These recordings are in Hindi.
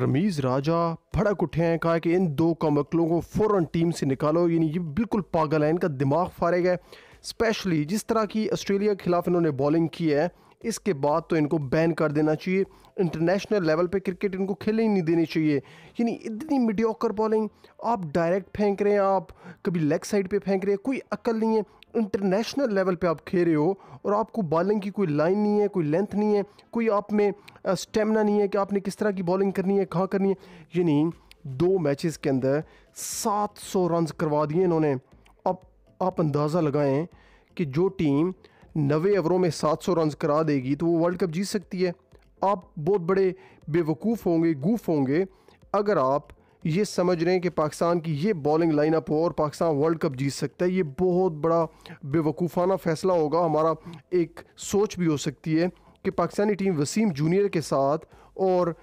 रमीज़ राजा भड़क उठे हैं कहा कि इन दो कमकलों को फ़ौर टीम से निकालो यानी ये बिल्कुल पागल है इनका दिमाग फारिग है स्पेशली जिस तरह की ऑस्ट्रेलिया के खिलाफ इन्होंने बॉलिंग की है इसके बाद तो इनको बैन कर देना चाहिए इंटरनेशनल लेवल पे क्रिकेट इनको खेलने ही नहीं देनी चाहिए यानी इतनी मीडियोकर बॉलिंग आप डायरेक्ट फेंक रहे हैं आप कभी लेग साइड पे फेंक रहे हैं कोई अकल नहीं है इंटरनेशनल लेवल पे आप खेल रहे हो और आपको बॉलिंग की कोई लाइन नहीं है कोई लेंथ नहीं है कोई आप में स्टेमिना नहीं है कि आपने किस तरह की बॉलिंग करनी है कहाँ करनी है यानी दो मैचेस के अंदर 700 सौ रन करवा दिए इन्होंने अब आप अंदाज़ा लगाएं कि जो टीम नवे ओवरों में 700 सौ रन करा देगी तो वो वर्ल्ड कप जीत सकती है आप बहुत बड़े बेवकूफ़ होंगे गूफ होंगे अगर आप ये समझ रहे हैं कि पाकिस्तान की ये बॉलिंग लाइनअप हो और पाकिस्तान वर्ल्ड कप जीत सकता है ये बहुत बड़ा बेवकूफ़ाना फ़ैसला होगा हमारा एक सोच भी हो सकती है कि पाकिस्तानी टीम वसीम जूनियर के साथ और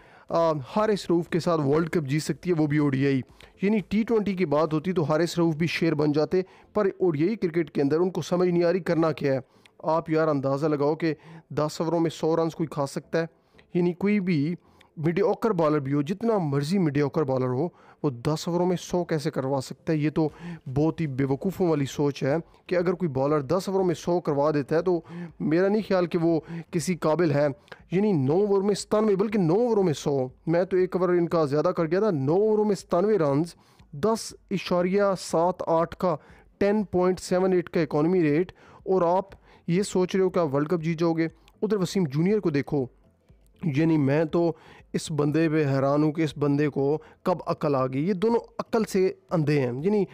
हारिस रूफ के साथ वर्ल्ड कप जीत सकती है वो भी ओडीआई यानी टी ट्वेंटी की बात होती तो हारिस रूफ भी शेर बन जाते पर ओडीआई क्रिकेट के अंदर उनको समझ नहीं आ रही करना क्या है आप यार अंदाज़ा लगाओ कि दस ओवरों में सौ रन कोई खा सकता है यानी कोई भी मीडियोकर बॉलर भी हो जितना मर्जी मीडियोकर बॉलर हो वो दस ओवरों में सौ कैसे करवा सकता है ये तो बहुत ही बेवकूफ़ों वाली सोच है कि अगर कोई बॉलर दस ओवरों में सौ करवा देता है तो मेरा नहीं ख्याल कि वो किसी काबिल है यानी नौ ओवर में सतानवे बल्कि नौ ओवरों में सौ मैं तो एक ओवर इनका ज़्यादा कर गया था नौ ओवरों में सतानवे रन दस इशारिया सात आठ का टेन पॉइंट सेवन एट का इकोनमी रेट और आप ये सोच रहे हो कि आप वर्ल्ड कप जीत जाओगे उधर वसीम जूनियर को देखो यानी मैं तो इस बंदे पे हैरान हूँ कि इस बंदे को कब अकल आ गई ये दोनों अकल से अंधे हैं यानी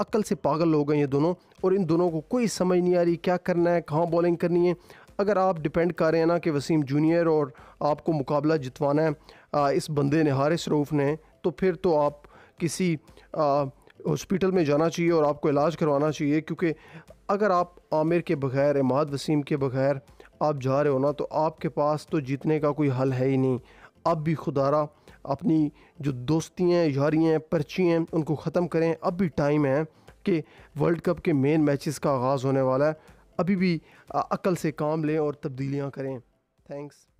अकल से पागल हो गए ये दोनों और इन दोनों को कोई समझ नहीं आ रही क्या करना है कहाँ बॉलिंग करनी है अगर आप डिपेंड कर रहे हैं ना कि वसीम जूनियर और आपको मुकाबला जितवाना है आ, इस बंदे ने हारिस रूफ ने तो फिर तो आप किसी हॉस्पिटल में जाना चाहिए और आपको इलाज करवाना चाहिए क्योंकि अगर आप आमिर के बग़ैर इमाद वसीम के बग़ैर आप जा रहे हो ना तो आपके पास तो जीतने का कोई हल है ही नहीं अब भी खुदारा अपनी जो दोस्तियाँ यारियाँ पर्ची हैं उनको ख़त्म करें अब भी टाइम है कि वर्ल्ड कप के मेन मैचेस का आगाज़ होने वाला है अभी भी अकल से काम लें और तब्दीलियाँ करें थैंक्स